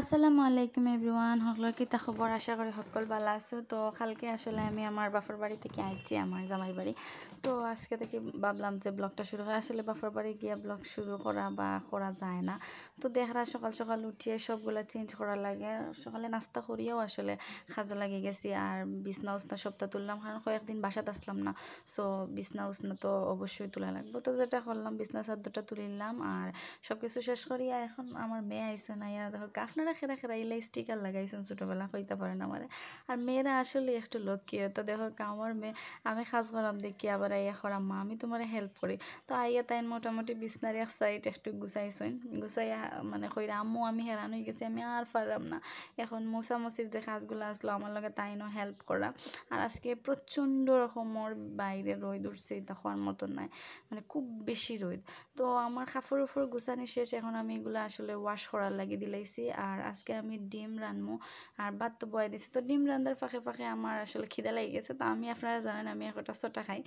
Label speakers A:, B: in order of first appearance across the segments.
A: আসসালামু আলাইকুম এভরিওয়ান সকল কিতা খবর আশা করি সকল ভালো আছো তো কালকে আসলে আমি আমার বাফার বাড়ি থেকে আইছি আমার জামাই বাড়ি তো আজকে থেকে ভাবলাম যে ব্লগটা শুরু হয় আসলে বাফর বাড়ি গিয়ে ব্লগ শুরু করা বা করা যায় না তো দেখরা সকাল সকাল উঠিয়ে সবগুলো চেঞ্জ করা লাগে সকালে নাস্তা করিয়েও আসলে খাজা লাগে গেছি আর বিছনা উসনা সবটা তুললাম কারণ কয়েকদিন বাসাতে আসলাম না সো বিছনা উসনা তো অবশ্যই তোলা লাগবে তো যেটা করলাম বিছনা চাদরটা তুলিলাম আর সব কিছু শেষ করিয়া এখন আমার মেয়ে আইসে না ইয়া দেখো গাছ না আপনারা খেরা খেরা এলে স্টিকার লাগাইছেন ছোটোবেলা হইতে পারেন আমার আর মেয়েরা আসলে একটু লক্ষ্মী তো দেখো আমার মেয়ে আমি খাস করাম দেখি আবার আইয়া করাম মা আমি তোমার হেল্প করি তো আইয়া তাই মোটামুটি বিছনার এক সাইড একটু গুছাইছেন গুছাইয়া মানে কইরা আম্মু আমি হেরান হয়ে গেছি আমি আর পারলাম না এখন মোসামুসির যে খাসগুলো আসলো আমার লগে তাইনও হেল্প করা আর আজকে প্রচণ্ড রকমের বাইরে রোদ উঠছে হওয়ার মতন নাই মানে খুব বেশি রোদ তো আমার খাফর উফর গুছানি শেষ এখন আমি এগুলো আসলে ওয়াশ করার লাগিয়ে দিলাইছি আর আর আজকে আমি ডিম রানমো আর ভাত তো বয়ে দিছি তো ডিম রান্দার ফাঁকে ফাঁকে আমার আসলে খিদা লাগে গেছে তো আমি আপনারা জানেন আমি একটা ছোটা খাই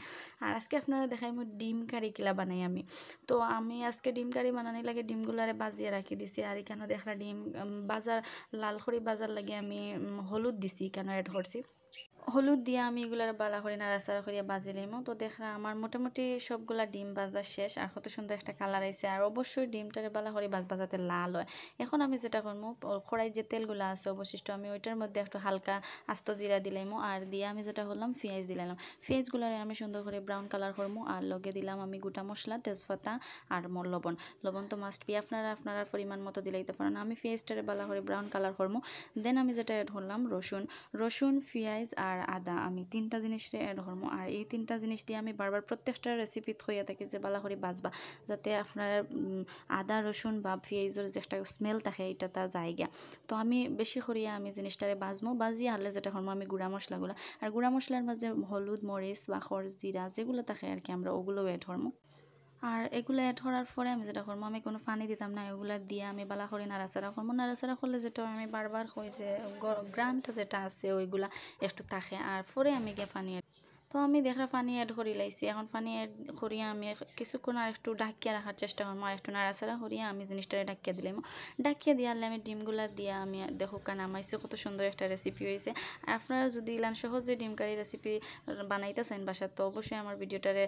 A: আর আজকে আপনারা দেখাই মো ডিম কারি কিলা বানাই আমি তো আমি আজকে ডিম কারি বানানি লাগে ডিমগুলারে বাজিয়ে রাখি দিছি আর এখানে দেখা ডিম বাজার লাল খড়ি বাজার লাগে আমি হলুদ দিছি কেন এড করছি হলুদ দিয়ে আমি এগুলার বালা করে নাড়াচাড়া করিয়া বাজি লিমো তো দেখলাম আমার মোটামুটি সবগুলা ডিম বাজা শেষ আর কত সুন্দর একটা কালার আইছে আর অবশ্যই ডিমটার বালা করে বাজ বাজাতে লাল হয় এখন আমি যেটা করবো খড়াই যে তেলগুলো আছে অবশিষ্ট আমি ওইটার মধ্যে একটু হালকা আস্ত জিরা দিলাইমো আর দিয়ে আমি যেটা করলাম পেঁয়াজ দিলাম পেঁয়াজগুলারে আমি সুন্দর করে ব্রাউন কালার করবো আর লগে দিলাম আমি গোটা মশলা তেজপাতা আর মোর লবণ লবণ তো মাস্ট বি আপনারা আপনারা পরিমাণ মতো দিলাইতে পারেন আমি পেঁয়াজটারে বালা করে ব্রাউন কালার করবো দেন আমি যেটা করলাম রসুন রসুন পেঁয়াজ আর আর আদা আমি তিনটা জিনিসরে অ্যাড করবো আর এই তিনটা জিনিস দিয়ে আমি বারবার প্রত্যেকটা রেসিপি থইয়া থাকি যে বালাহরি বাজবা যাতে আপনার আদা রসুন বা পেঁয়াজের যে একটা স্মেল থাকে এটা তা জায়গা তো আমি বেশি করিয়া আমি জিনিসটারে বাজমো বাজিয়ে আনলে যেটা করবো আমি গুঁড়া মশলাগুলো আর গুঁড়া মশলার মাঝে হলুদ মরিচ বা খরচ জিরা যেগুলো থাকে আর কি আমরা ওগুলো অ্যাড করবো আর এগুলো অ্যাড করার পরে আমি যেটা করবো আমি কোনো পানি দিতাম না এগুলো দিয়ে আমি বালা করে নাড়াচাড়া করবো নাড়াচাড়া করলে যেটা আমি বারবার কই যে গ্রান্ট যেটা আছে ওইগুলা একটু থাকে আর পরে আমি গিয়ে পানি তো আমি দেখরা পানি অ্যাড করি লাইছি এখন পানি অ্যাড করিয়া আমি কিছুক্ষণ আর একটু ডাকিয়া রাখার চেষ্টা করবো আর একটু নাড়াচাড়া করিয়া আমি জিনিসটা ডাকিয়া দিলাম ডাকিয়া দিয়ে আমি ডিমগুলা দিয়া আমি দেখো কেন আমাইছি কত সুন্দর একটা রেসিপি হয়েছে আর আপনারা যদি ইলান সহজে ডিম কারি রেসিপি বানাইতে চান বাসার তো অবশ্যই আমার ভিডিওটারে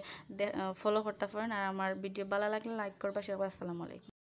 A: ফলো করতে পারেন আর আমার ভিডিও ভালো লাগলে লাইক করবা সেরকম আসসালামু আলাইকুম